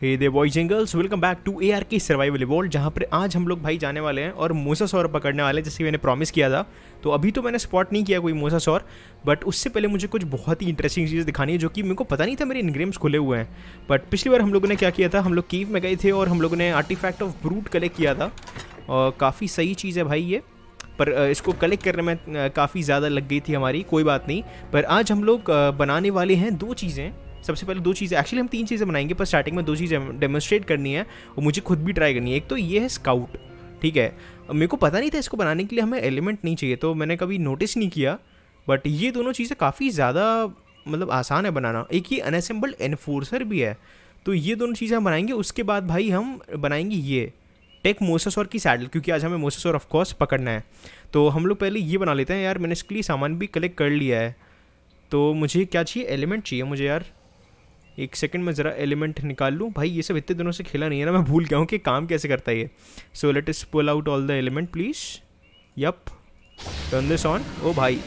Hey there boys and girls welcome back to A R K survival world जहाँ पर आज हम लोग भाई जाने वाले हैं और मोसा सौर पकड़ने वाले हैं जैसे मैंने प्रॉमिस किया था तो अभी तो मैंने स्पॉट नहीं किया कोई मोसा सौर बट उससे पहले मुझे कुछ बहुत ही इंटरेस्टिंग चीज़ दिखानी है जो कि मेरे को पता नहीं था मेरे इनग्रेम्स खुले हुए हैं बट पिछली बार हम लोगों ने क्या किया था हम लोग कीव में गए थे और हम लोगों ने आर्टिफैक्ट ऑफ ब्रूट कलेक्ट किया था और काफ़ी सही चीज़ है भाई ये पर इसको कलेक्ट करने में काफ़ी ज़्यादा लग गई थी हमारी कोई बात नहीं पर आज हम लोग बनाने वाले हैं दो चीज़ें सबसे पहले दो चीज़ें एक्चुअली हम तीन चीज़ें बनाएंगे पर स्टार्टिंग में दो चीज़ें डेमोस्ट्रेट करनी है और मुझे खुद भी ट्राई करनी है एक तो ये है स्काउट ठीक है मेरे को पता नहीं था इसको बनाने के लिए हमें एलिमेंट नहीं चाहिए तो मैंने कभी नोटिस नहीं किया बट ये दोनों चीज़ें काफ़ी ज़्यादा मतलब आसान है बनाना एक ही अनअसेंबल्ड एनफोर्सर भी है तो ये दोनों चीज़ें हम बनाएंगे उसके बाद भाई हम बनाएंगे ये टेक मोसस और की सैडल क्योंकि आज हमें मोसस और ऑफकोर्स पकड़ना है तो हम लोग पहले ये बना लेते हैं यार मैंने इसके लिए सामान भी कलेक्ट कर लिया है तो मुझे क्या चाहिए एलिमेंट चाहिए मुझे यार एक सेकंड में ज़रा एलिमेंट निकाल लूँ भाई ये सब इतने दिनों से खेला नहीं है ना मैं भूल गया हूँ कि काम कैसे करता है ये so let us pull out all the element please yup turn this on ओ भाई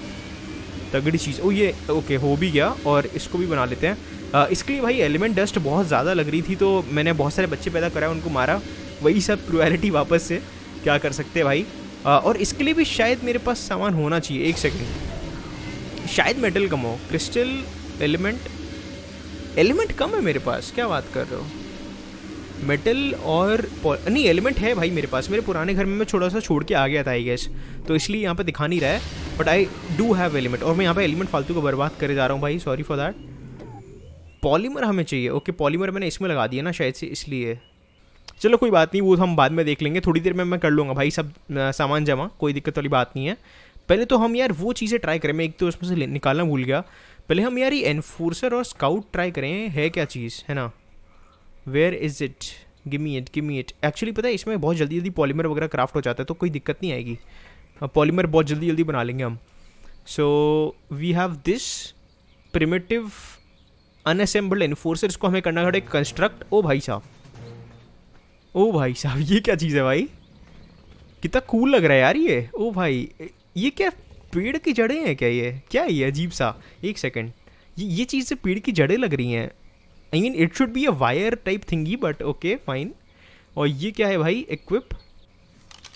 तगड़ी चीज़ ओ oh, ये ओके हो भी गया और इसको भी बना लेते हैं आ, इसके लिए भाई एलिमेंट डस्ट बहुत ज़्यादा लग रही थी तो मैंने बहुत सारे बच्चे पैदा कराए उनको मारा वही सब क्रुएलिटी वापस से क्या कर सकते हैं भाई आ, और इसके लिए भी शायद मेरे पास सामान होना चाहिए एक सेकेंड शायद मेटल कम हो क्रिस्टल एलिमेंट एलिमेंट कम है मेरे पास क्या बात कर रहे हो मेटल और नहीं एलिमेंट है भाई मेरे पास मेरे पुराने घर में मैं थोड़ा सा छोड़ के आ गया था आई गेस तो इसलिए यहाँ पे दिखा नहीं रहा है but I do have element और मैं यहाँ पे एलिमेंट फालतू को बर्बाद करे जा रहा हूँ भाई सॉरी फॉर दैट पॉलीमर हमें चाहिए ओके पॉलीमर मैंने इसमें लगा दिया ना शायद से इसलिए चलो कोई बात नहीं वो हम बाद में देख लेंगे थोड़ी देर में मैं कर लूँगा भाई सब सामान जमा कोई दिक्कत वाली बात नहीं है पहले तो हम यार वो चीज़ें ट्राई करें मैं एक तो उसमें से निकालना भूल गया पहले हम यार ये एनफोर्सर और स्काउट ट्राई करें है क्या चीज़ है ना where is it gimme it gimme it actually पता है इसमें बहुत जल्दी जल्दी पॉलीमर वगैरह क्राफ्ट हो जाता है तो कोई दिक्कत नहीं आएगी पॉलीमर बहुत जल्दी जल्दी बना लेंगे हम so we have this primitive unassembled enforcer इसको हमें करना पड़ेगा कंस्ट्रक्ट ओ भाई साहब ओ भाई साहब ये क्या चीज़ है भाई कितना कूल लग रहा है यार ये ओ भाई ये क्या पेड़ की जड़ें हैं क्या ये क्या ये अजीब सा एक सेकेंड ये ये चीज़ से पेड़ की जड़ें लग रही हैं I mean it should be a wire type thingy but okay fine और ये क्या है भाई इक्विप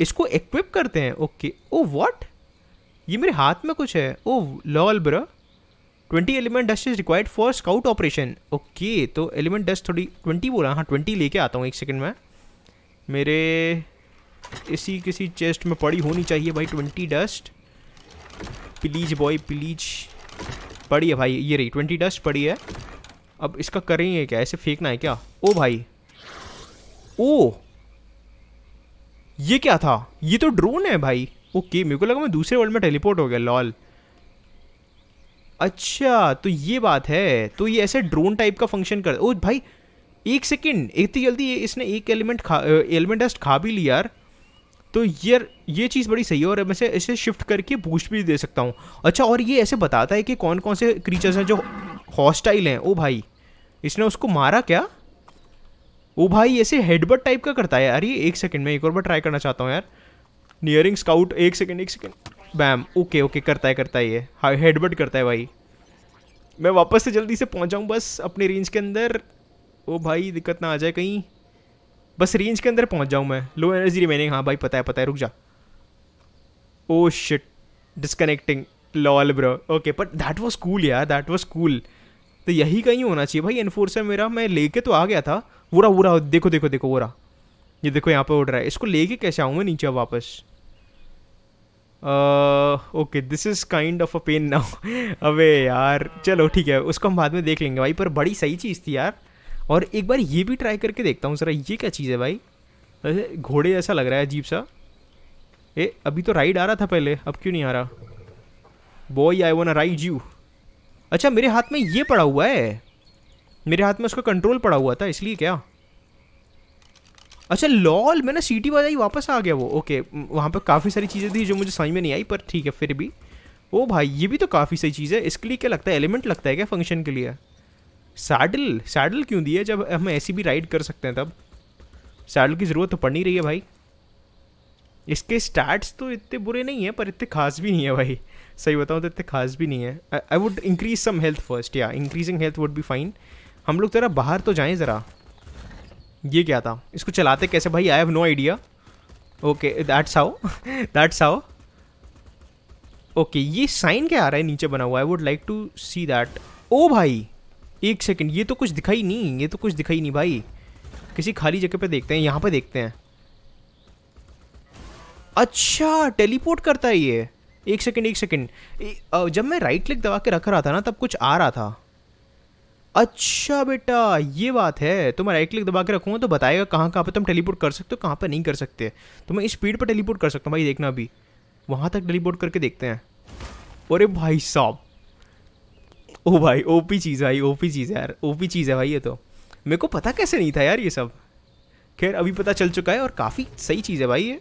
इसको इक्विप करते हैं ओके ओ वॉट ये मेरे हाथ में कुछ है oh lol bro twenty element dust is required for scout operation okay तो एलिमेंट डस्ट थोड़ी ट्वेंटी बोला हाँ ट्वेंटी लेके आता हूँ एक सेकेंड में मेरे इसी किसी चेस्ट में पड़ी होनी चाहिए भाई twenty dust please boy please पड़ी है भाई ये रही ट्वेंटी डस्ट पड़ी है अब इसका करेंगे क्या ऐसे फेंकना है क्या ओ भाई ओ ये क्या था ये तो ड्रोन है भाई ओके मेरे को लगा मैं दूसरे वर्ल्ड में टेलीपोर्ट हो गया लॉल अच्छा तो ये बात है तो ये ऐसे ड्रोन टाइप का फंक्शन कर ओ भाई एक सेकेंड इतनी जल्दी इसने एक एलिमेंट खा एलिमेंट डस्ट खा भी लिया यार तो ये ये चीज़ बड़ी सही है और मैं इसे शिफ्ट करके बूस्ट भी दे सकता हूँ अच्छा और ये ऐसे बताता है कि कौन कौन से क्रीचर्स हैं जो हॉस्टाइल हैं ओ भाई इसने उसको मारा क्या ओ भाई ऐसे हेडबट टाइप का करता है यार ये एक सेकंड में एक और बार ट्राई करना चाहता हूँ यार नियरिंग स्काउट एक सेकंड एक सेकंड बैम ओके ओके करता है करता है ये हाई हेडबट करता है भाई मैं वापस से जल्दी से पहुँच जाऊँ बस अपने रेंज के अंदर ओ भाई दिक्कत ना आ जाए कहीं बस रेंज के अंदर पहुंच जाऊँ मैं लो एनर्जी रिमेनिंग हाँ भाई पता है पता है रुक जा oh shit disconnecting lol bro okay but that was cool यार दैट वॉज कूल तो यही कहीं होना चाहिए भाई एनफोर्सर मेरा मैं लेके तो आ गया था बुरा वोरा देखो देखो देखो वोरा ये देखो यहाँ पर उड़ रहा है इसको लेके कैसे आऊँ मैं नीचे वापस okay this is kind of a pain now अबे यार चलो ठीक है उसको हम बाद में देख लेंगे भाई पर बड़ी सही चीज़ थी यार और एक बार ये भी ट्राई करके देखता हूँ ज़रा ये क्या चीज़ है भाई अरे घोड़े जैसा लग रहा है अजीब सा ए अभी तो राइड आ रहा था पहले अब क्यों नहीं आ रहा boy I want ride you अच्छा मेरे हाथ में ये पड़ा हुआ है मेरे हाथ में उसका कंट्रोल पड़ा हुआ था इसलिए क्या अच्छा लॉल मैंने सीटी बजाई वापस आ गया वो ओके वहाँ पर काफ़ी सारी चीज़ें थी जो मुझे समझ में नहीं आई पर ठीक है फिर भी ओ भाई ये भी तो काफ़ी सही चीज़ है इसके लिए क्या लगता है एलिमेंट लगता है क्या फंक्शन के लिए सैडल सैडल क्यों दिए जब हम ऐसी भी राइड कर सकते हैं तब सैडल की ज़रूरत तो पड़ नहीं रही है भाई इसके स्टैट्स तो इतने बुरे नहीं हैं पर इतने खास भी नहीं है भाई सही बताऊँ तो इतने खास भी नहीं है I would increase some health first या increasing health would be fine हम लोग ज़रा बाहर तो जाएँ ज़रा ये क्या था इसको चलाते कैसे भाई I have no idea okay that's how that's how okay ये साइन क्या आ रहा है नीचे बना हुआ I would like to see that ओ भाई एक सेकेंड ये तो कुछ दिखाई नहीं ये तो कुछ दिखाई नहीं भाई किसी खाली जगह पे देखते हैं यहाँ पे देखते हैं अच्छा टेलीपोर्ट करता है ये एक सेकेंड एक सेकेंड जब मैं राइट क्लिक दबा के रख रहा था ना तब कुछ आ रहा था अच्छा बेटा ये बात है तो मैं राइट क्लिक दबा के रखूँगा तो बताएगा कहाँ कहाँ पर तुम तो टेलीपोर्ट कर सकते हो कहाँ पर नहीं कर सकते तो मैं इस स्पीड पर टेलीपोर्ट कर सकता हूँ भाई देखना अभी वहाँ तक टेलीपोर्ट करके देखते हैं अरे भाई साहब ओ भाई ओ पी चीज़ भाई ओ पी चीज़ यार ओ पी चीज़ है भाई ये तो मेरे को पता कैसे नहीं था यार ये सब खैर अभी पता चल चुका है और काफ़ी सही चीज़ है भाई ये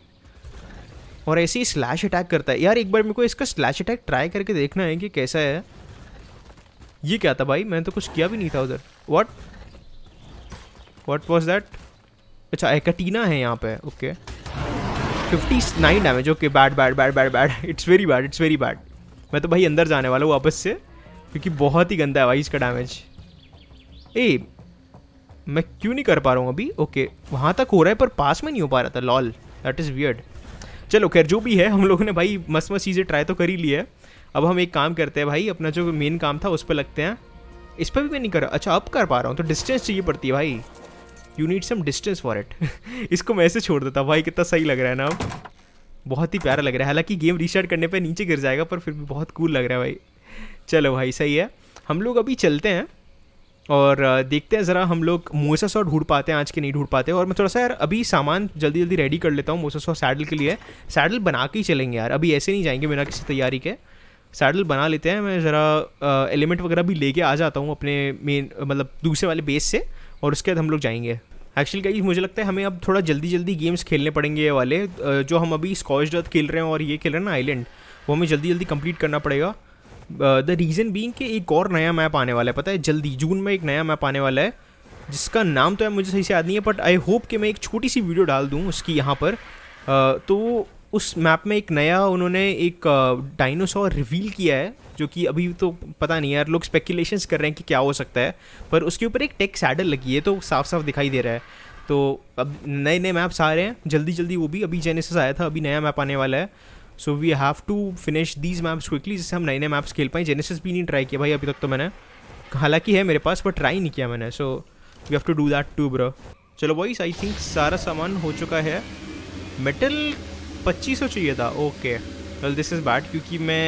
और ऐसे ही स्लैश अटैक करता है यार एक बार मेरे को इसका स्लैश अटैक ट्राई करके देखना है कि कैसा है ये क्या था भाई मैंने तो कुछ किया भी नहीं था उधर वॉट वॉट वॉज दैट अच्छा एकटीना है यहाँ पे okay fifty nine damage okay bad bad bad bad bad it's very bad it's very bad मैं तो भाई अंदर जाने वाला हूँ वापस से क्योंकि बहुत ही गंदा है भाई इसका डैमेज ए मैं क्यों नहीं कर पा रहा हूँ अभी ओके वहाँ तक हो रहा है पर पास में नहीं हो पा रहा था लॉल दैट इज़ वियर्ड चलो खैर जो भी है हम लोगों ने भाई मस्त मस्त चीज़ें ट्राई तो कर ही ली है अब हम एक काम करते हैं भाई अपना जो मेन काम था उस पर लगते हैं इस पर भी मैं नहीं कर रहा अच्छा अब कर पा रहा हूँ तो डिस्टेंस चाहिए पड़ती है भाई you need some distance for it इसको मैं ऐसे छोड़ देता भाई कितना सही लग रहा है ना अब बहुत ही प्यारा लग रहा है हालांकि गेम रिस्टार्ट करने पर नीचे गिर जाएगा पर फिर भी बहुत कूल लग रहा है भाई चलो भाई सही है हम लोग अभी चलते हैं और देखते हैं ज़रा हम लोग मोसा और ढूंढ पाते हैं आज के नहीं ढूंढ पाते और मैं थोड़ा सा यार अभी सामान जल्दी जल्दी रेडी कर लेता हूँ मोसा और सैडल के लिए सैडल बना के ही चलेंगे यार अभी ऐसे नहीं जाएंगे बिना किसी तैयारी के सैडल बना लेते हैं मैं ज़रा एलिमेंट वगैरह भी लेके आ जाता हूँ अपने मेन मतलब दूसरे वाले बेस से और उसके बाद हम लोग जाएंगे एक्चुअली कहीं मुझे लगता है हमें अब थोड़ा जल्दी जल्दी गेम्स खेलने पड़ेंगे ये वाले जो हम अभी स्कॉच डर्थ खेल रहे हैं और ये खेल रहे हैं ना आइलैंड वो हमें जल्दी जल्दी कंप्लीट करना पड़ेगा द रीज़न बींग कि एक और नया मैप आने वाला है पता है जल्दी जून में एक नया मैप आने वाला है जिसका नाम तो है मुझे सही से याद नहीं है बट आई होप कि मैं एक छोटी सी वीडियो डाल दूँ उसकी यहाँ पर uh, तो उस मैप में एक नया उन्होंने एक uh, रिवील किया है जो कि अभी तो पता नहीं यार लोग स्पेकुलेशंस कर रहे हैं कि क्या हो सकता है पर उसके ऊपर एक टेक सैडल लगी है तो साफ साफ दिखाई दे रहा है तो अब नए नए मैप्स आ रहे हैं जल्दी जल्दी वो भी अभी जेनेसिस आया था अभी नया मैप आने वाला है so we have to finish these maps quickly जिससे हम नए नए मैप्स खेल पाएँ जेनेसिस भी नहीं ट्राई किया भाई अभी तक तो मैंने हालांकि है मेरे पास बट ट्राई नहीं किया मैंने so we have to do that too bro चलो वॉइस आई थिंक सारा सामान हो चुका है मेटल पच्चीस सौ चाहिए था okay well this is bad क्योंकि मैं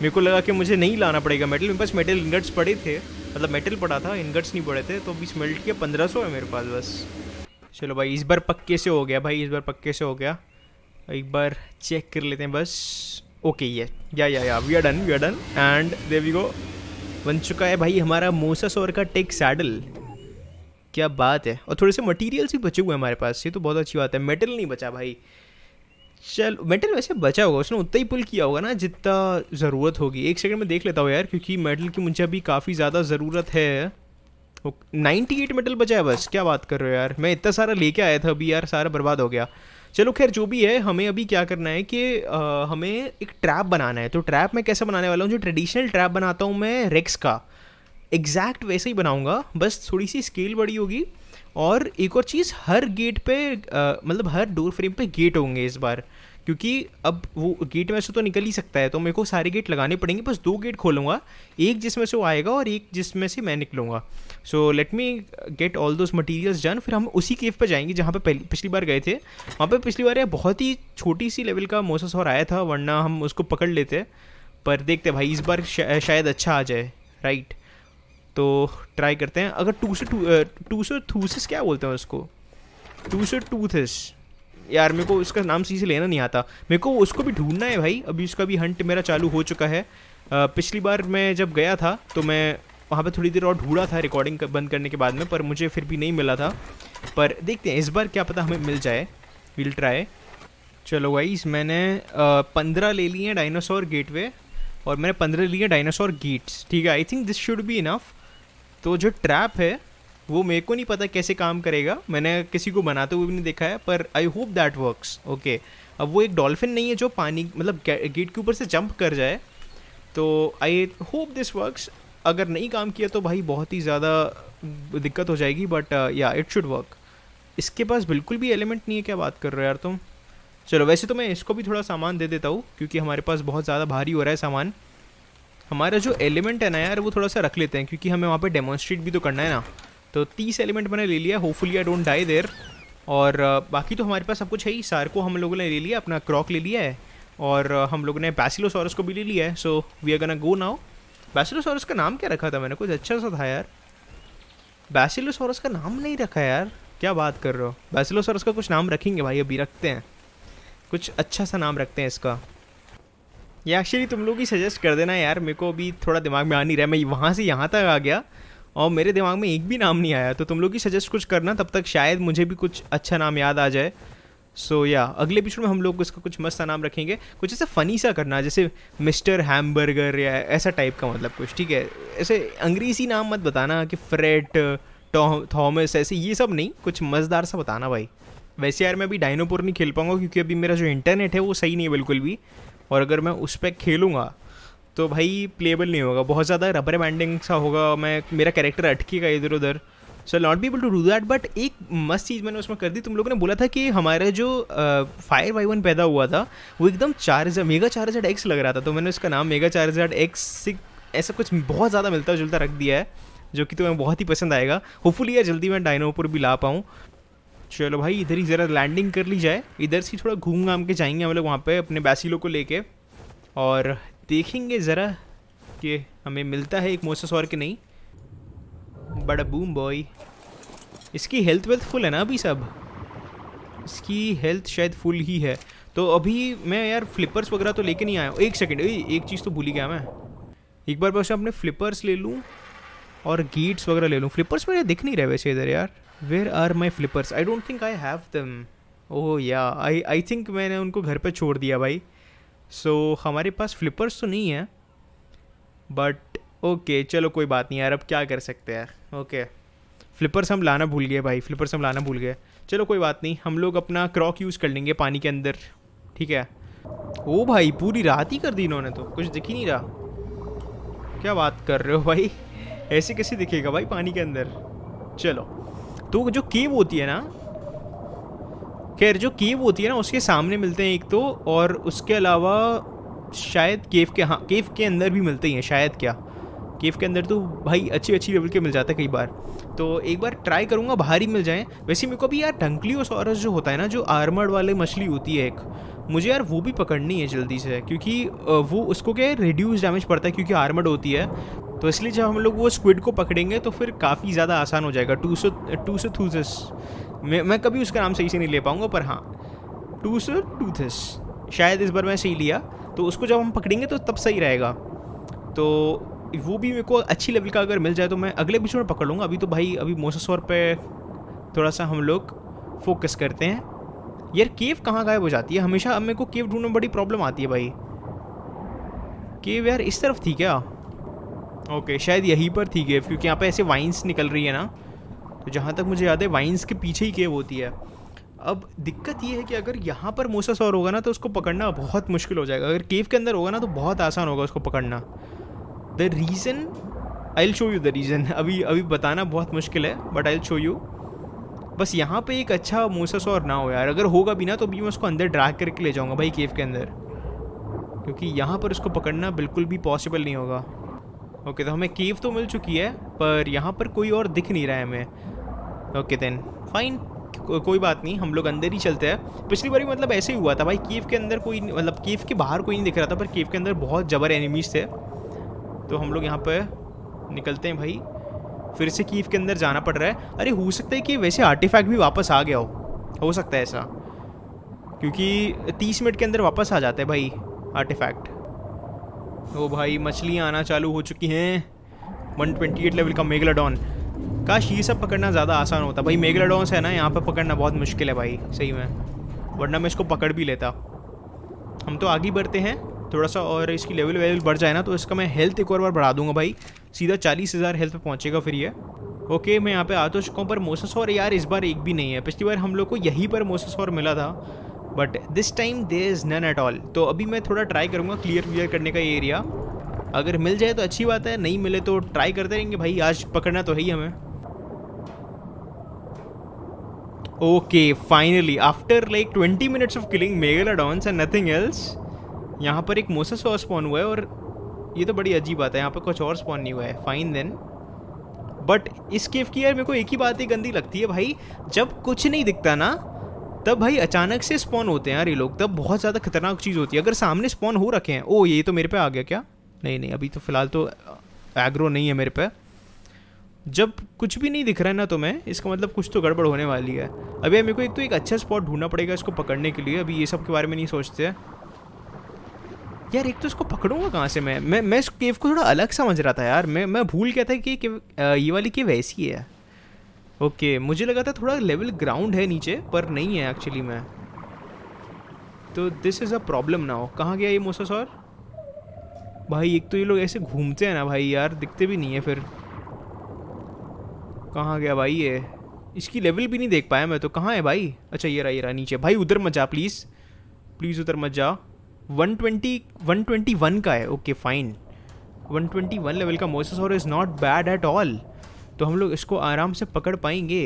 मेरे को लगा कि मुझे नहीं लाना पड़ेगा मेटल मेरे पास मेटल इनगट्स पड़े थे मतलब मेटल पड़ा था इनगट्स नहीं पड़े थे तो बीस मेल्ट के पंद्रह सौ है मेरे पास बस चलो भाई इस बार पक्के से हो गया भाई इस बार पक्के से हो गया एक बार चेक कर लेते हैं बस ओके ये yeah yeah yeah we are done we are done and there we go बन चुका है भाई हमारा मोसस और का टेक सैडल क्या बात है और थोड़े से मटेरियल्स भी बचे हुए हैं हमारे पास ये तो बहुत अच्छी बात है मेटल नहीं बचा भाई चल मेटल वैसे बचा होगा उसने उतना ही पुल किया होगा ना जितना ज़रूरत होगी एक सेकंड में देख लेता हूँ यार क्योंकि मेटल की मुझे अभी काफ़ी ज़्यादा ज़रूरत है नाइन्टी एट मेटल बचा है बस क्या बात कर रहे हो यार मैं इतना सारा लेके आया था अभी यार सारा बर्बाद हो गया चलो खैर जो भी है हमें अभी क्या करना है कि आ, हमें एक ट्रैप बनाना है तो ट्रैप मैं कैसे बनाने वाला हूँ जो ट्रेडिशनल ट्रैप बनाता हूँ मैं रेक्स का एग्जैक्ट वैसे ही बनाऊँगा बस थोड़ी सी स्केल बड़ी होगी और एक और चीज़ हर गेट पे मतलब हर डोर फ्रेम पे गेट होंगे इस बार क्योंकि अब वो गेट में से तो निकल ही सकता है तो मेरे को सारे गेट लगाने पड़ेंगे बस दो गेट खोलूँगा एक जिसमें से वो आएगा और एक जिसमें से मैं निकलूँगा so let me get all those materials done फिर हम उसी केव पर जाएंगे जहाँ पर पिछली बार गए थे वहाँ पर पिछली बार यह बहुत ही छोटी सी लेवल का मोसस और आया था वरना हम उसको पकड़ लेते पर देखते भाई इस बार शा, शायद अच्छा आ जाए राइट तो ट्राई करते हैं अगर टू से टू टू से थूसिस क्या बोलते हैं उसको टू से टूथिस यार मेरे को उसका नाम सही से लेना नहीं आता मेरे को उसको भी ढूंढना है भाई अभी उसका भी हंट मेरा चालू हो चुका है आ, पिछली बार मैं जब गया था तो मैं वहाँ पे थोड़ी देर और ढूंढा था रिकॉर्डिंग बंद करने के बाद में पर मुझे फिर भी नहीं मिला था पर देखते हैं इस बार क्या पता हमें मिल जाए विल ट्राई चलो वाइज मैंने पंद्रह ले लिए हैं डायनासोर गेट और मैंने पंद्रह लिए डायनासोर गेट्स ठीक है I think this should be enough तो जो ट्रैप है वो मेरे को नहीं पता कैसे काम करेगा मैंने किसी को बनाते हुए भी नहीं देखा है पर I hope that works okay अब वो एक डॉल्फिन नहीं है जो पानी मतलब गेट के ऊपर से जंप कर जाए तो आई होप दिस वर्क्स अगर नहीं काम किया तो भाई बहुत ही ज़्यादा दिक्कत हो जाएगी बट या इट शुड वर्क इसके पास बिल्कुल भी एलिमेंट नहीं है क्या बात कर रहे हो यार तुम चलो वैसे तो मैं इसको भी थोड़ा सामान दे देता हूँ क्योंकि हमारे पास बहुत ज़्यादा भारी हो रहा है सामान हमारा जो एलिमेंट है ना यार वो थोड़ा सा रख लेते हैं क्योंकि हमें वहाँ पर डेमोन्स्ट्रेट भी तो करना है ना तो तीस एलिमेंट मैंने ले लिया hopefully I don't die there और uh, बाकी तो हमारे पास सब कुछ है ही सार को हम लोगों ने ले लिया अपना क्रॉक ले लिया है और uh, हम लोगों ने पैसिलोसॉरस को भी ले लिया है so we are gonna go now Basilosaurus का नाम क्या रखा था मैंने कुछ अच्छा सा था यार बैसिलोसोरस का नाम नहीं रखा यार क्या बात कर रहे हो बैसिलोसोरस का कुछ नाम रखेंगे भाई अभी रखते हैं कुछ अच्छा सा नाम रखते हैं इसका ये एक्चुअली तुम लोग ही सजेस्ट कर देना यार मेरे को अभी थोड़ा दिमाग में आ नहीं रहा मैं वहाँ से यहाँ तक आ गया और मेरे दिमाग में एक भी नाम नहीं आया तो तुम लोग ही सजेस्ट कुछ करना तब तक शायद मुझे भी कुछ अच्छा नाम याद आ जाए सो so, या yeah, अगले एपिसोड में हम लोग इसका कुछ मस्त नाम रखेंगे कुछ ऐसा फ़नी सा करना जैसे मिस्टर हैमबर्गर या ऐसा टाइप का मतलब कुछ ठीक है ऐसे अंग्रेज़ी नाम मत बताना कि फ्रेट थॉमस ऐसे ये सब नहीं कुछ मज़ेदार सा बताना भाई वैसे यार मैं अभी डाइनोपोर नहीं खेल पाऊँगा क्योंकि अभी मेरा जो इंटरनेट है वो सही नहीं है बिल्कुल भी और अगर मैं उस पर खेलूँगा तो भाई प्लेबल नहीं होगा बहुत ज़्यादा रबर बैंडिंग सा होगा मैं मेरा कैरेक्टर अटकेगा इधर उधर so not be able to do that but एक मस्त चीज़ मैंने उसमें कर दी तुम लोगों ने बोला था कि हमारा जो फायर वाई वन पैदा हुआ था वो एकदम चार हज़ार मेगा चार हज़ार एक्स लग रहा था तो मैंने उसका नाम मेगा चार हज़ार एक्स से ऐसा कुछ बहुत ज़्यादा मिलता जुलता रख दिया है जो कि तुम्हें बहुत ही पसंद आएगा होपफुली यार जल्दी मैं पर भी ला पाऊँ चलो भाई इधर ही ज़रा लैंडिंग कर ली जाए इधर से थोड़ा घूम घाम के जाएंगे हम लोग वहाँ पे अपने बैसिलो को लेके और देखेंगे ज़रा कि हमें मिलता है एक मोसेस और कि नहीं बड़ा बूम बॉय इसकी हेल्थ वेल्थ फुल है ना अभी सब इसकी हेल्थ शायद फुल ही है तो अभी मैं यार फ्लिपर्स वगैरह तो लेके नहीं आया हूँ एक सेकेंड एक चीज़ तो भूल ही गया मैं एक बार बस अपने फ्लिपर्स ले लूँ और गीट्स वगैरह ले लूँ फ्लिपर्स मेरे दिख नहीं रहे वैसे इधर यार where are my flippers I don't think I have them oh या आई आई थिंक मैंने उनको घर पर छोड़ दिया भाई सो so, हमारे पास फ्लिपर्स तो नहीं है बट ओके चलो कोई बात नहीं यार अब क्या कर सकते हैं ओके फ्लिपर्स हम लाना भूल गए भाई फ्लिपर्स हम लाना भूल गए चलो कोई बात नहीं हम लोग अपना क्रॉक यूज़ कर लेंगे पानी के अंदर ठीक है ओ भाई पूरी रात ही कर दी इन्होंने तो कुछ दिख ही नहीं रहा क्या बात कर रहे हो भाई ऐसे कैसे दिखेगा भाई पानी के अंदर चलो तो जो केव होती है ना खैर जो केव होती है ना उसके सामने मिलते हैं एक तो और उसके अलावा शायद केव के हाँ केव के अंदर भी मिलते ही हैं शायद क्या केव के अंदर तो भाई अच्छी अच्छी लेवल के मिल जाते हैं कई बार तो एक बार ट्राई करूँगा बाहर ही मिल जाएँ वैसे मेरे को भी यार और जो होता है ना जो आर्मर्ड वाले मछली होती है एक मुझे यार वो भी पकड़नी है जल्दी से क्योंकि वो उसको क्या रिड्यूस डैमेज पड़ता है क्योंकि आर्मर्ड होती है तो इसलिए जब हम लोग वो स्क्विड को पकड़ेंगे तो फिर काफ़ी ज़्यादा आसान हो जाएगा टू सो टू सो थूथस मैं मैं कभी उसका नाम सही से नहीं ले पाऊँगा पर हाँ टू सो टूथस शायद इस बार मैं सही लिया तो उसको जब हम पकड़ेंगे तो तब सही रहेगा तो वो भी मेरे को अच्छी लेवल का अगर मिल जाए तो मैं अगले बीच में पकड़ लूँगा अभी तो भाई अभी मोसासोर पे थोड़ा सा हम लोग फोकस करते हैं यार केव कहाँ गायब हो जाती है हमेशा अब मेरे को केव ढूंढने में बड़ी प्रॉब्लम आती है भाई केव यार इस तरफ थी क्या ओके शायद यहीं पर थी केव क्योंकि यहाँ पे ऐसे वाइन्स निकल रही है ना तो जहाँ तक मुझे याद है वाइन्स के पीछे ही केव होती है अब दिक्कत ये है कि अगर यहाँ पर मोसा सौर होगा ना तो उसको पकड़ना बहुत मुश्किल हो जाएगा अगर केव के अंदर होगा ना तो बहुत आसान होगा उसको पकड़ना the reason I show you the reason अभी अभी बताना बहुत मुश्किल है बट आई शो यू बस यहाँ पे एक अच्छा मोसस और ना हो यार अगर होगा भी ना तो भी मैं उसको अंदर ड्रैग करके ले जाऊँगा भाई केव के अंदर क्योंकि यहाँ पर उसको पकड़ना बिल्कुल भी पॉसिबल नहीं होगा ओके okay, तो हमें केव तो मिल चुकी है पर यहाँ पर कोई और दिख नहीं रहा है हमें ओके देन फाइन कोई बात नहीं हम लोग अंदर ही चलते हैं पिछली बार भी मतलब ऐसे ही हुआ था भाई केव के अंदर कोई मतलब केव के बाहर कोई नहीं दिख रहा था पर केव के अंदर बहुत जबर एनिमीज थे तो हम लोग यहाँ पर निकलते हैं भाई फिर से कीव के अंदर जाना पड़ रहा है अरे हो सकता है कि वैसे आर्टिफैक्ट भी वापस आ गया हो हो सकता है ऐसा क्योंकि तीस मिनट के अंदर वापस आ जाता है भाई आर्टिफैक्ट ओ तो भाई मछलियाँ आना चालू हो चुकी हैं वन ट्वेंटी एट लेवल का मेगलाडॉन काश ये सब पकड़ना ज़्यादा आसान होता भाई मेगलाडॉन्स है ना यहाँ पर पकड़ना बहुत मुश्किल है भाई सही में वरना मैं इसको पकड़ भी लेता हम तो आगे बढ़ते हैं थोड़ा सा और इसकी लेवल वेवल बढ़ जाए ना तो इसका मैं हेल्थ एक और बार बढ़ा दूंगा भाई सीधा चालीस हज़ार हेल्थ पे पहुँचेगा फिर ये ओके मैं यहाँ पे आ तो चुका हूँ पर मोसस और यार इस बार एक भी नहीं है पिछली बार हम लोग को यहीं पर मोसस और मिला था but this time there is none at all तो अभी मैं थोड़ा ट्राई करूँगा क्लियर क्लियर करने का एरिया अगर मिल जाए तो अच्छी बात है नहीं मिले तो ट्राई करते रहेंगे भाई आज पकड़ना तो है ही हमें okay finally after like twenty minutes of killing megalodons and nothing else यहाँ पर एक मोसस और स्पॉन हुआ है और ये तो बड़ी अजीब बात है यहाँ पर कुछ और स्पॉन नहीं हुआ है फाइन देन बट इस केव की यार मेरे को एक ही बात ही गंदी लगती है भाई जब कुछ नहीं दिखता ना तब भाई अचानक से स्पॉन होते हैं यार ये लोग तब बहुत ज़्यादा खतरनाक चीज़ होती है अगर सामने स्पॉन हो रखे हैं ओ ये तो मेरे पे आ गया क्या नहीं नहीं अभी तो फ़िलहाल तो एग्रो नहीं है मेरे पे जब कुछ भी नहीं दिख रहा है ना तो मैं इसका मतलब कुछ तो गड़बड़ होने वाली है अभी मेरे को एक तो एक अच्छा स्पॉट ढूंढना पड़ेगा इसको पकड़ने के लिए अभी ये सब के बारे में नहीं सोचते हैं यार एक तो इसको पकड़ूंगा कहाँ से मैं मैं मैं इस केव को थोड़ा अलग समझ रहा था यार मैं मैं भूल गया था कि ये वाली केव ऐसी है ओके मुझे लगा था थोड़ा लेवल ग्राउंड है नीचे पर नहीं है एक्चुअली मैं तो दिस इज़ अ प्रॉब्लम ना हो कहाँ गया ये मोसस और भाई एक तो ये लोग ऐसे घूमते हैं ना भाई यार दिखते भी नहीं है फिर कहाँ गया भाई ये इसकी लेवल भी नहीं देख पाया मैं तो कहाँ है भाई अच्छा ये रहा ये रहा नीचे भाई उधर मत जा प्लीज़ प्लीज़ उधर मत जा 120 121 का है ओके फाइन 121 लेवल का mosasaur is not bad at all तो हम लोग इसको आराम से पकड़ पाएंगे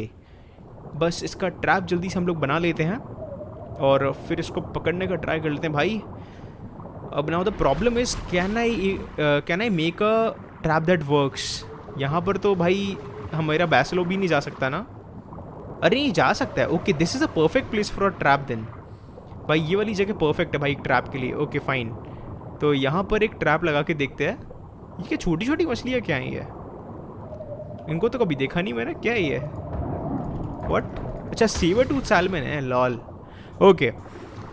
बस इसका ट्रैप जल्दी से हम लोग बना लेते हैं और फिर इसको पकड़ने का ट्राई कर लेते हैं भाई अब now the problem is can I can I make a trap that works यहाँ पर तो भाई हमारा बैसलो भी नहीं जा सकता ना अरे जा सकता है okay this is a perfect place for a trap then भाई ये वाली जगह परफेक्ट है भाई एक ट्रैप के लिए ओके फाइन तो यहाँ पर एक ट्रैप लगा के देखते हैं ये क्या छोटी छोटी मछलियाँ क्या हैं ये इनको तो कभी देखा नहीं मैंने क्या ये वट अच्छा सीवर टू में है लॉल ओके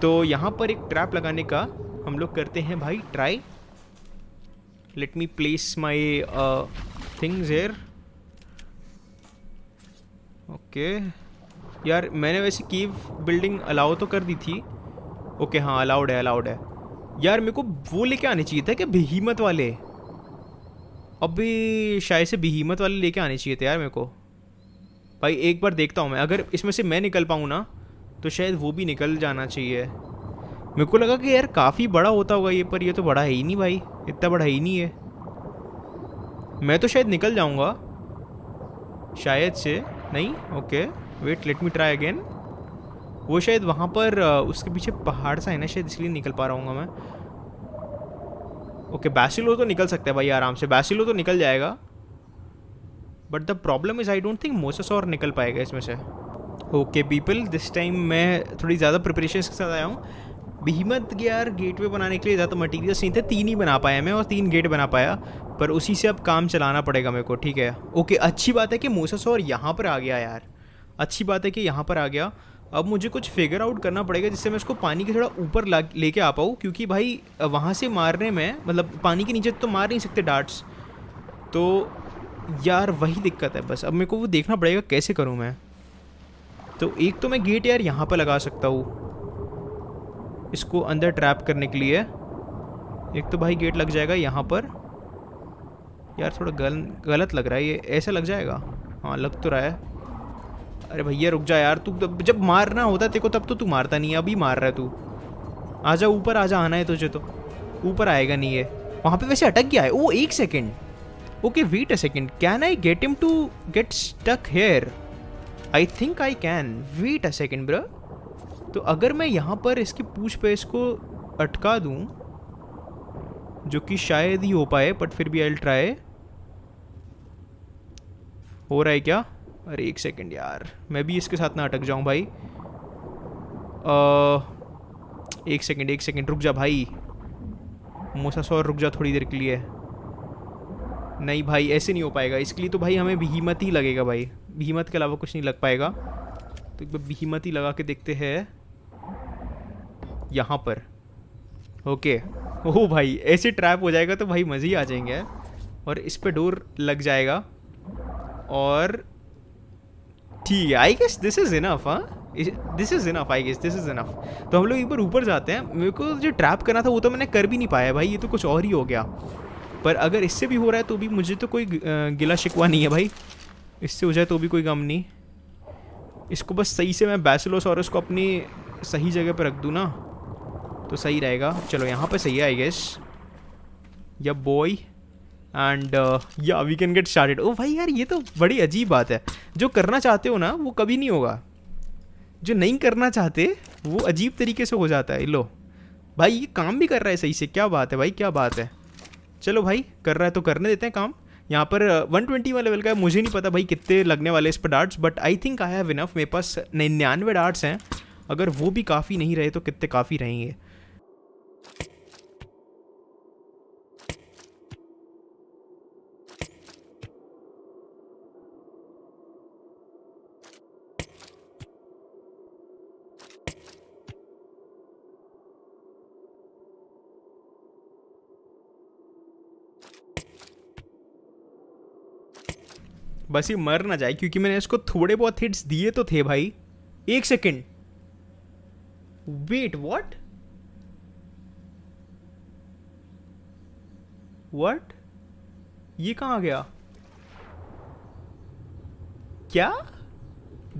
तो यहाँ पर एक ट्रैप लगाने का हम लोग करते हैं भाई try let me place my things here okay यार मैंने वैसे कीव बिल्डिंग अलाउ तो कर दी थी ओके हाँ अलाउड है अलाउड है यार मेरे को वो लेके आने चाहिए था कि बहीमत वाले अभी शायद से बहीमत वाले लेके आने चाहिए थे यार मेरे को भाई एक बार देखता हूँ मैं अगर इसमें से मैं निकल पाऊँ ना तो शायद वो भी निकल जाना चाहिए मेरे को लगा कि यार काफ़ी बड़ा होता होगा ये पर ये तो बड़ा है ही नहीं भाई इतना बड़ा ही नहीं है मैं तो शायद निकल जाऊँगा शायद से नहीं okay wait let me try again वो शायद वहाँ पर उसके पीछे पहाड़ सा है ना शायद इसलिए निकल पा रहा हूँ मैं ओके बैसिलो तो निकल सकता है भाई आराम से बैसिलो तो निकल जाएगा but the problem is I don't think Moses और निकल पाएगा इसमें से ओके पीपल दिस टाइम मैं थोड़ी ज़्यादा प्रिपरेशन के साथ आया हूँ बीमत यार गेटवे बनाने के लिए ज़्यादा मटेरियल्स नहीं थे तीन ही बना पाया मैं और तीन गेट बना पाया पर उसी से अब काम चलाना पड़ेगा मेरे को ठीक है ओके अच्छी बात है कि मोसेस और यहाँ पर आ गया यार अच्छी बात है कि यहाँ पर आ गया अब मुझे कुछ फिगर आउट करना पड़ेगा जिससे मैं उसको पानी के थोड़ा ऊपर लेके आ पाऊँ क्योंकि भाई वहाँ से मारने में मतलब पानी के नीचे तो मार नहीं सकते डार्ट्स तो यार वही दिक्कत है बस अब मेरे को वो देखना पड़ेगा कैसे करूँ मैं तो एक तो मैं गेट यार यहाँ पर लगा सकता हूँ इसको अंदर ट्रैप करने के लिए एक तो भाई गेट लग जाएगा यहाँ पर यार थोड़ा गल गलत लग रहा है ये ऐसा लग जाएगा हाँ लग तो रहा है अरे भैया रुक जा यार तू जब मारना होता तेरे को तब तो तू मारता नहीं है अभी मार रहा है तू आ जा ऊपर आ जा आना है तुझे तो ऊपर आएगा नहीं है वहाँ पे वैसे अटक गया है ओ एक second okay wait a second can I get him to get stuck here I think I can wait a second bro तो अगर मैं यहाँ पर इसकी पूछ पे इसको अटका दूँ जो कि शायद ही हो पाए बट फिर भी आई ट्राई हो रहा है क्या अरे एक सेकंड यार मैं भी इसके साथ ना अटक जाऊँ भाई आ, एक सेकंड एक सेकंड रुक जा भाई सौर रुक जा थोड़ी देर के लिए नहीं भाई ऐसे नहीं हो पाएगा इसके लिए तो भाई हमें भीमत ही लगेगा भाई भीमत के अलावा कुछ नहीं लग पाएगा तो एक बार भीमत ही लगा के देखते हैं यहाँ पर ओके ओह भाई ऐसे ट्रैप हो जाएगा तो भाई मज़े ही आ जाएंगे और इस पर डोर लग जाएगा और ठीक है I guess this is enough हाँ this is enough I guess this is enough तो हम लोग एक बार ऊपर जाते हैं मेरे को जो ट्रैप करना था वो तो मैंने कर भी नहीं पाया भाई ये तो कुछ और ही हो गया पर अगर इससे भी हो रहा है तो भी मुझे तो कोई गिला शिकवा नहीं है भाई इससे हो जाए तो भी कोई गम नहीं इसको बस सही से मैं बैसलोस और उसको अपनी सही जगह पर रख दूँ ना तो सही रहेगा चलो यहाँ पर सही है I guess yeah boy and yeah we can get started ओ भाई यार ये तो बड़ी अजीब बात है जो करना चाहते हो ना वो कभी नहीं होगा जो नहीं करना चाहते वो अजीब तरीके से हो जाता है लो भाई ये काम भी कर रहा है सही से क्या बात है भाई क्या बात है चलो भाई कर रहा है तो करने देते हैं काम यहाँ पर 120 ट्वेंटी लेवल का है मुझे नहीं पता भाई कितने लगने वाले इस पर darts but I think I have enough मेरे पास निन्यानवे डार्ट्स हैं अगर वो भी काफ़ी नहीं रहे तो कितने काफ़ी रहेंगे बस ये मर ना जाए क्योंकि मैंने इसको थोड़े बहुत हिट्स दिए तो थे भाई एक सेकेंड वेट वॉट वट ये कहाँ गया क्या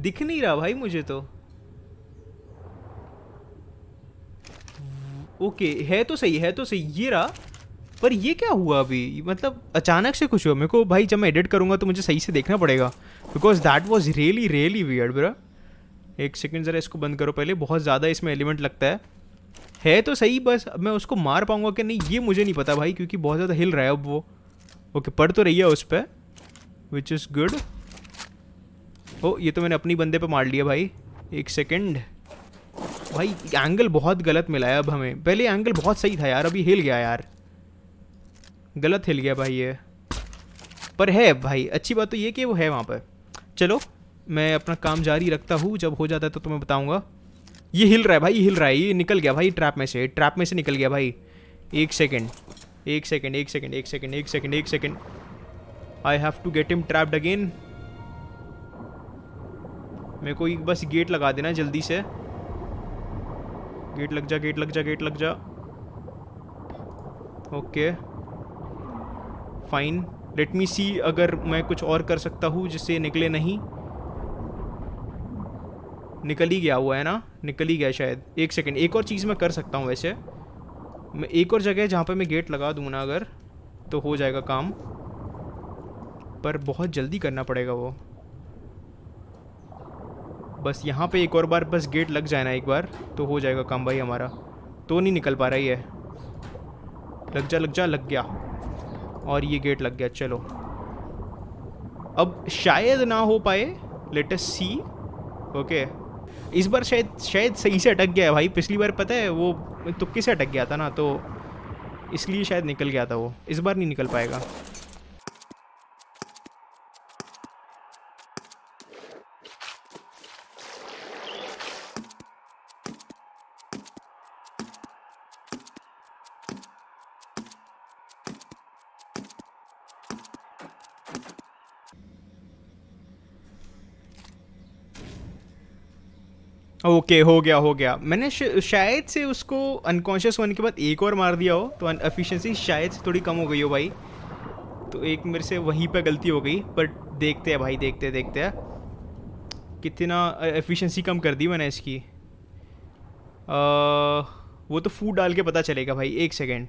दिख नहीं रहा भाई मुझे तो ओके है तो सही है तो सही ये रहा पर ये क्या हुआ अभी मतलब अचानक से कुछ हुआ मेरे को भाई जब मैं एडिट करूँगा तो मुझे सही से देखना पड़ेगा because that was really really weird bro एक सेकेंड ज़रा इसको बंद करो पहले बहुत ज़्यादा इसमें एलिमेंट लगता है है तो सही बस मैं उसको मार पाऊँगा कि नहीं ये मुझे नहीं पता भाई क्योंकि बहुत ज़्यादा हिल रहा है अब वो ओके पढ़ तो रही है उस पर विच इज़ गुड ओ ये तो मैंने अपनी बंदे पर मार लिया भाई एक सेकेंड भाई एंगल बहुत गलत मिला है अब हमें पहले एंगल बहुत सही था यार अभी हिल गया यार गलत हिल गया भाई ये पर है भाई अच्छी बात तो ये कि वो है वहाँ पर चलो मैं अपना काम जारी रखता हूँ जब हो जाता है तो तुम्हें बताऊँगा ये हिल रहा है भाई हिल रहा है ये निकल गया भाई ट्रैप में से ट्रैप में से निकल गया भाई एक सेकेंड एक सेकेंड एक सेकेंड एक सेकेंड एक सेकेंड एक second I have to get him trapped again मेरे को एक बस गेट लगा देना जल्दी से गेट लग जा गेट लग जा गेट लग जा okay okay. Fine let me see अगर मैं कुछ और कर सकता हूँ जिससे निकले नहीं निकल ही गया हुआ है ना निकल ही गया शायद एक सेकेंड एक और चीज़ मैं कर सकता हूँ वैसे मैं एक और जगह जहाँ पर मैं गेट लगा दूँ ना अगर तो हो जाएगा काम पर बहुत जल्दी करना पड़ेगा वो बस यहाँ पे एक और बार बस गेट लग जाए ना एक बार तो हो जाएगा काम भाई हमारा तो नहीं निकल पा ही है लग जा लग जा लग गया और ये गेट लग गया चलो अब शायद ना हो पाए लेटेस्ट सी ओके इस बार शायद शायद सही से अटक गया है भाई पिछली बार पता है वो तुक्के से अटक गया था ना तो इसलिए शायद निकल गया था वो इस बार नहीं निकल पाएगा ओके okay, हो गया हो गया मैंने शायद से उसको अनकॉन्शियस होने के बाद एक और मार दिया हो तो एफिशिएंसी शायद से थोड़ी कम हो गई हो भाई तो एक मेरे से वहीं पर गलती हो गई बट देखते हैं भाई देखते हैं देखते हैं कितना एफिशिएंसी कम कर दी मैंने इसकी आ, वो तो फूड डाल के पता चलेगा भाई एक सेकेंड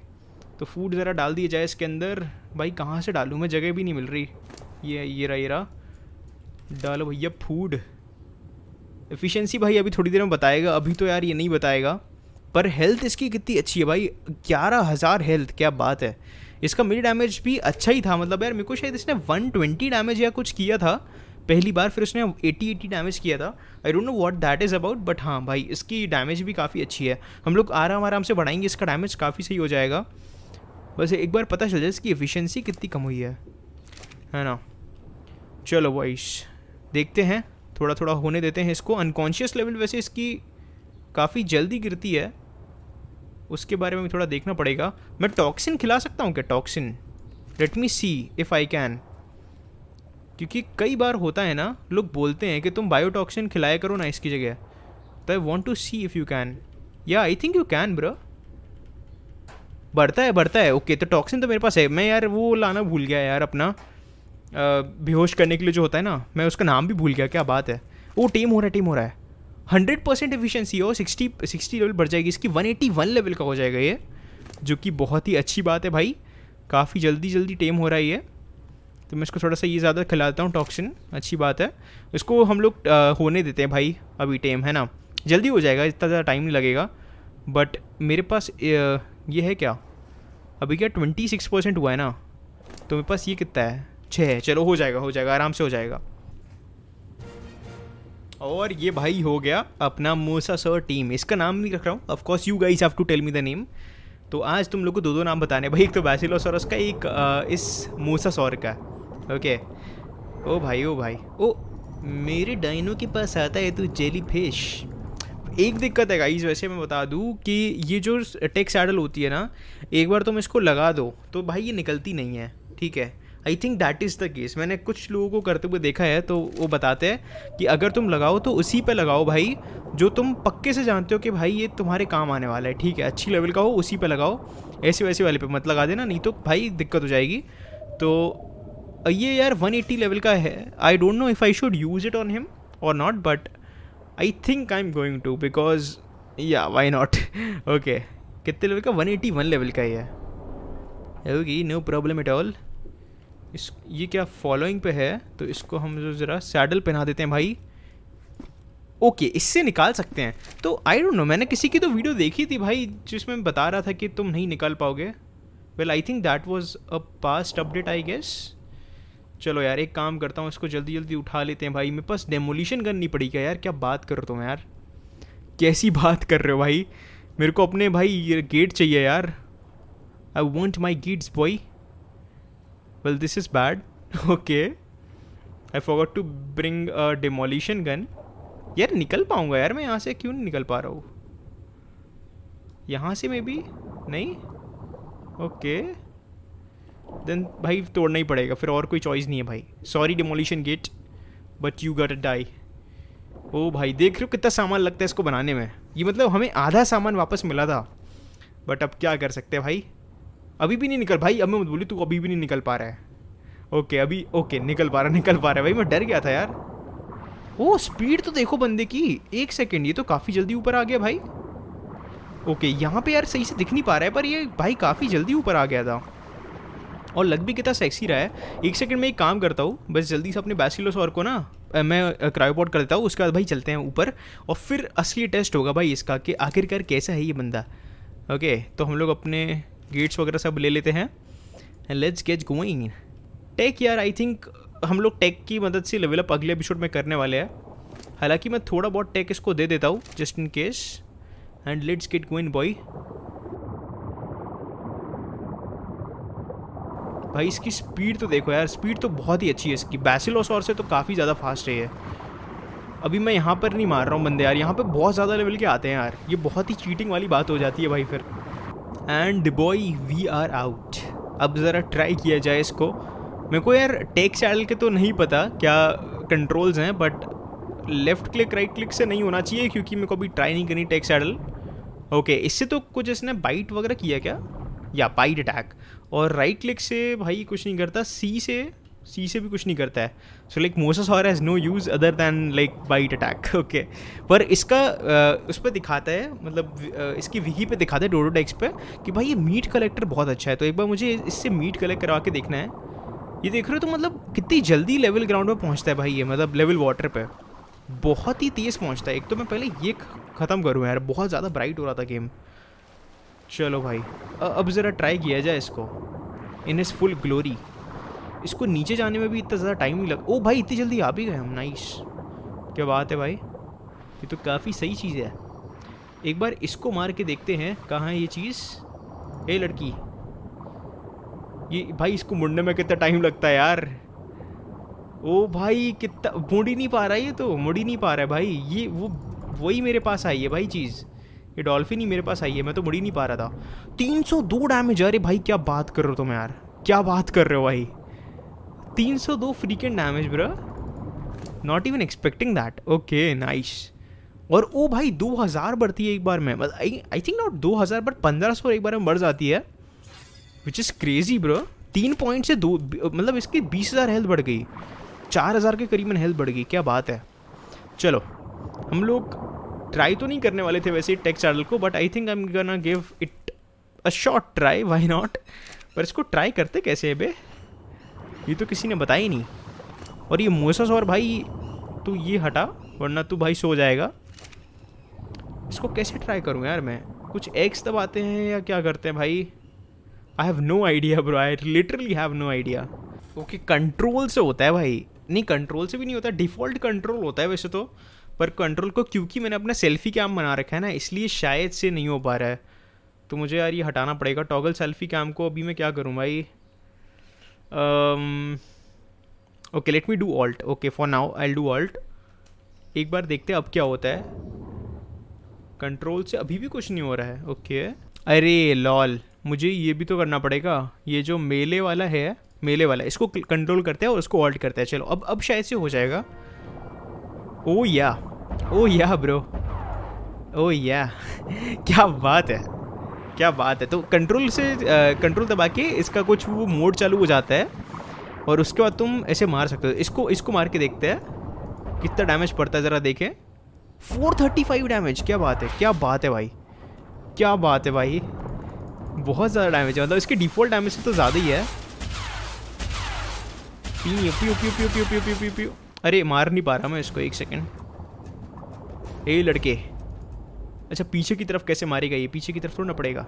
तो फूड ज़रा डाल दिया जाए इसके अंदर भाई कहाँ से डालूँ मैं जगह भी नहीं मिल रही ये ये रहा ये रहा डालो भैया फूड एफिशिएंसी भाई अभी थोड़ी देर में बताएगा अभी तो यार ये नहीं बताएगा पर हेल्थ इसकी कितनी अच्छी है भाई ग्यारह हज़ार हेल्थ क्या बात है इसका मिड डैमेज भी अच्छा ही था मतलब यार मेरे को शायद इसने 120 डैमेज या कुछ किया था पहली बार फिर उसने 80 80 डैमेज किया था I don't know what that is about but हाँ भाई इसकी डैमेज भी काफ़ी अच्छी है हम लोग आराम आराम से बढ़ाएंगे इसका डैमेज काफ़ी सही हो जाएगा बस एक बार पता चल जाए इसकी एफिशिएंसी कितनी कम हुई है है ना चलो वाइस देखते हैं थोड़ा थोड़ा होने देते हैं इसको अनकॉन्शियस लेवल वैसे इसकी काफ़ी जल्दी गिरती है उसके बारे में थोड़ा देखना पड़ेगा मैं टॉक्सिन खिला सकता हूँ क्या toxin let me see if I can क्योंकि कई बार होता है ना लोग बोलते हैं कि तुम बायोटॉक्सिन खिलाया करो ना इसकी जगह तो I want to see if you can yeah I think you can bro बढ़ता है बढ़ता है ओके okay, तो टॉक्सिन तो मेरे पास है मैं यार वो लाना भूल गया यार अपना बेहोश करने के लिए जो होता है ना मैं उसका नाम भी भूल गया क्या बात है वो टीम हो रहा है टीम हो रहा है हंड्रेड परसेंट एफिशिएंसी और सिक्सटी सिक्सटी लेवल बढ़ जाएगी इसकी वन एटी वन लेवल का हो जाएगा ये जो कि बहुत ही अच्छी बात है भाई काफ़ी जल्दी जल्दी टेम हो रहा है ये तो मैं इसको थोड़ा सा ये ज़्यादा खिलाता हूँ टॉक्सिन अच्छी बात है इसको हम लोग होने देते हैं भाई अभी टेम है ना जल्दी हो जाएगा इतना ज़्यादा टाइम नहीं लगेगा बट मेरे पास ये है क्या अभी क्या ट्वेंटी सिक्स परसेंट हुआ है ना तो मेरे पास ये कितना है छः है चलो हो जाएगा हो जाएगा आराम से हो जाएगा और ये भाई हो गया अपना मोसा सर टीम इसका नाम नहीं रख रहा हूँ of course you guys have to tell me the name तो आज तुम लोग को दो दो नाम बताने भाई एक तो बैसिलोसोरस उसका एक आ, इस मोसा सौर का ओके ओ भाई ओ भाई ओ मेरे डाइनो के पास आता है तो जेली फिश एक दिक्कत है गाइज वैसे मैं बता दूँ कि ये जो टेक्स एडल होती है ना एक बार तुम इसको लगा दो तो भाई ये निकलती नहीं है ठीक है I think that is the case मैंने कुछ लोगों को करते हुए देखा है तो वो बताते हैं कि अगर तुम लगाओ तो उसी पे लगाओ भाई जो तुम पक्के से जानते हो कि भाई ये तुम्हारे काम आने वाला है ठीक है अच्छी लेवल का हो उसी पे लगाओ ऐसे वैसे वाले पे मत लगा देना नहीं तो भाई दिक्कत हो जाएगी तो ये यार 180 लेवल का है I don't know if I should use it on him और not but I think I am going to because yeah why not okay कितने लेवल का 181 लेवल का ही है नो प्रॉब्लम एट ऑल इस ये क्या फॉलोइंग पे है तो इसको हम जो ज़रा सैडल पहना देते हैं भाई ओके इससे निकाल सकते हैं तो आई डोंट नो मैंने किसी की तो वीडियो देखी थी भाई जिसमें बता रहा था कि तुम नहीं निकाल पाओगे well I think that was a past update I guess चलो यार एक काम करता हूँ इसको जल्दी जल्दी उठा लेते हैं भाई मेरे पास डेमोलिशन करनी पड़ी क्या यार क्या बात कर रहे हो यार कैसी बात कर रहे हो भाई मेरे को अपने भाई ये गेट चाहिए यार I want my gates boy well this is bad okay I forgot to bring a demolition gun यार निकल पाऊंगा यार मैं यहाँ से क्यों नहीं निकल पा रहा हूँ यहाँ से मे बी नहीं ओके देन भाई तोड़ना ही पड़ेगा फिर और कोई चॉइस नहीं है भाई sorry demolition gate but you gotta die ओ भाई देख रहे हो कितना सामान लगता है इसको बनाने में ये मतलब हमें आधा सामान वापस मिला था बट अब क्या कर सकते हैं भाई अभी भी नहीं निकल भाई अब मैं मत बोली तू अभी भी नहीं निकल पा रहा है ओके अभी ओके निकल पा रहा निकल पा रहा है भाई मैं डर गया था यार ओ स्पीड तो देखो बंदे की एक सेकेंड ये तो काफ़ी जल्दी ऊपर आ गया भाई ओके यहाँ पे यार सही से दिख नहीं पा रहा है पर ये भाई काफ़ी जल्दी ऊपर आ गया था और लग भी कितना सेक्सी रहा है एक सेकंड में एक काम करता हूँ बस जल्दी से अपने बैसिलोस और को ना मैं क्रायोपोर्ट कर देता हूँ उसके बाद भाई चलते हैं ऊपर और फिर असली टेस्ट होगा भाई इसका कि आखिरकार कैसा है ये बंदा ओके तो हम लोग अपने गेट्स वगैरह सब ले लेते हैं and let's get going take यार आई थिंक हम लोग टेक की मदद से लेवल अप अगले एपिसोड में करने वाले हैं हालांकि मैं थोड़ा बहुत टेक इसको दे देता हूँ just in case and let's get going boy भाई इसकी स्पीड तो देखो यार स्पीड तो बहुत ही अच्छी है इसकी और से तो काफ़ी ज़्यादा फास्ट रही है अभी मैं यहाँ पर नहीं मार रहा हूँ बंदे यार यहाँ पर बहुत ज़्यादा लेवल के आते हैं यार ये बहुत ही चीटिंग वाली बात हो जाती है भाई फिर and boy we are out अब ज़रा ट्राई किया जाए इसको मेरे को यार टेक चैनल के तो नहीं पता क्या कंट्रोल्स हैं but left click right click से नहीं होना चाहिए क्योंकि मेरे को अभी ट्राई नहीं करनी टेक सैडल ओके इससे तो कुछ इसने बाइट वगैरह किया क्या या बाइट अटैक और राइट क्लिक से भाई कुछ नहीं करता सी से सी से भी कुछ नहीं करता है so like mosasaur has no use other than like bite attack okay पर इसका uh, उस पर दिखाता है मतलब uh, इसकी विकी पे दिखाता है डोडोडेक्स पे कि भाई ये मीट कलेक्टर बहुत अच्छा है तो एक बार मुझे इससे मीट कलेक्ट करवा के देखना है ये देख रहे हो तो मतलब कितनी जल्दी लेवल ग्राउंड पर पहुँचता है भाई ये मतलब लेवल वाटर पर बहुत ही तेज़ पहुँचता है एक तो मैं पहले ये ख़त्म करूँ यार बहुत ज़्यादा ब्राइट हो रहा था गेम चलो भाई अब ज़रा ट्राई किया जाए इसको इन इज़ फुल ग्लोरी इसको नीचे जाने में भी इतना ज़्यादा टाइम नहीं लगा ओ भाई इतनी जल्दी आ भी गए हम नाइस क्या बात है भाई ये तो काफ़ी सही चीज़ है एक बार इसको मार के देखते हैं कहाँ है ये चीज़ ए लड़की ये भाई इसको मुड़ने में कितना टाइम लगता है यार ओ भाई कितना मुड़ ही नहीं पा रहा है ये तो मुड़ ही नहीं पा रहा है भाई ये वो वही मेरे पास आई है भाई चीज़ ये डॉल्फिन ही मेरे पास आई है मैं तो मुड़ ही नहीं पा रहा था 302 डैमेज अरे भाई क्या बात कर रहे हो तुम यार क्या बात कर रहे हो भाई 302 freaking damage bro not even expecting that okay nice और ओ भाई 2000 बढ़ती है एक बार में आई थिंक नॉट 2000 बट 1500 एक बार में बढ़ जाती है विच इज़ क्रेजी ब्रो तीन पॉइंट से दो मतलब इसकी 20000 हेल्थ बढ़ गई 4000 के करीबन हेल्थ बढ़ गई क्या बात है चलो हम लोग ट्राई तो नहीं करने वाले थे वैसे टेक चैनल को but I think I am gonna give it a short try why not पर इसको ट्राई करते कैसे है भाई ये तो किसी ने बताया ही नहीं और ये मोसस और भाई तू ये हटा वरना तू भाई सो जाएगा इसको कैसे ट्राई करूँ यार मैं कुछ एग्स दबाते हैं या क्या करते हैं भाई I have no idea bro I literally have no idea okay control से होता है भाई नहीं कंट्रोल से भी नहीं होता डिफ़ॉल्ट कंट्रोल होता है वैसे तो पर कंट्रोल को क्योंकि मैंने अपना सेल्फी कैम बना रखा है ना इसलिए शायद से नहीं हो पा रहा है तो मुझे यार ये हटाना पड़ेगा टॉगल सेल्फी कैम को अभी मैं क्या करूँ भाई okay let me do alt okay for now I do alt एक बार देखते हैं अब क्या होता है कंट्रोल से अभी भी कुछ नहीं हो रहा है ओके okay. अरे लॉल मुझे ये भी तो करना पड़ेगा ये जो मेले वाला है मेले वाला इसको कंट्रोल करते हैं और उसको ऑल्ट करते हैं चलो अब अब शायद से हो जाएगा ओ या ओ या ब्रो ओ या क्या बात है क्या बात है तो कंट्रोल से कंट्रोल दबा के इसका कुछ वो मोड चालू हो जाता है और उसके बाद तुम ऐसे मार सकते हो इसको इसको मार के देखते हैं कितना डैमेज पड़ता है ज़रा देखें 435 डैमेज क्या बात है क्या बात है भाई क्या बात है भाई बहुत ज़्यादा डैमेज है मतलब इसके डिफ़ॉल्ट डैमेज तो ज़्यादा ही है पीओ पीओ पीओ पीओ पीओ पीओ पीओ पीओ अरे मार नहीं पा रहा मैं इसको एक सेकेंड ए लड़के अच्छा पीछे की तरफ कैसे मारेगा ये पीछे की तरफ थोड़ा ना पड़ेगा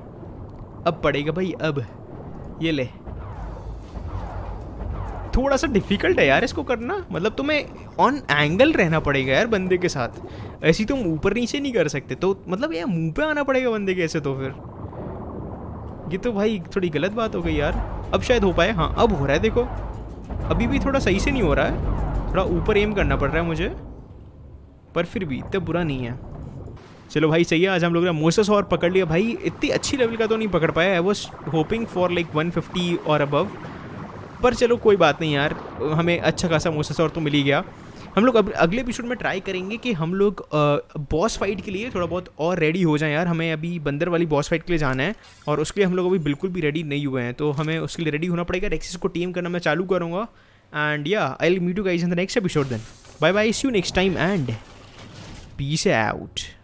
अब पड़ेगा भाई अब ये ले थोड़ा सा डिफिकल्ट है यार इसको करना मतलब तुम्हें ऑन एंगल रहना पड़ेगा यार बंदे के साथ ऐसी तुम ऊपर नीचे नहीं कर सकते तो मतलब यार मुंह पे आना पड़ेगा बंदे के ऐसे तो फिर ये तो भाई थोड़ी गलत बात हो गई यार अब शायद हो पाए हाँ अब हो रहा है देखो अभी भी थोड़ा सही से नहीं हो रहा है थोड़ा ऊपर एम करना पड़ रहा है मुझे पर फिर भी इतना बुरा नहीं है चलो भाई चाहिए आज हम लोग ने मोसस और पकड़ लिया भाई इतनी अच्छी लेवल का तो नहीं पकड़ पाया I was hoping for like fifty और अबव पर चलो कोई बात नहीं यार हमें अच्छा खासा मोसेस और तो मिल ही गया हम लोग अब अगले एपिसोड में ट्राई करेंगे कि हम लोग बॉस फाइट के लिए थोड़ा बहुत और रेडी हो जाएं यार हमें अभी बंदर वाली बॉस फाइट के लिए जाना है और उसके लिए हम लोग अभी बिल्कुल भी रेडी नहीं हुए हैं तो हमें उसके लिए रेडी होना पड़ेगा रेक्सिस को टीम करना मैं चालू करूँगा and yeah I meet you guys in the next episode then bye bye see you next time and peace out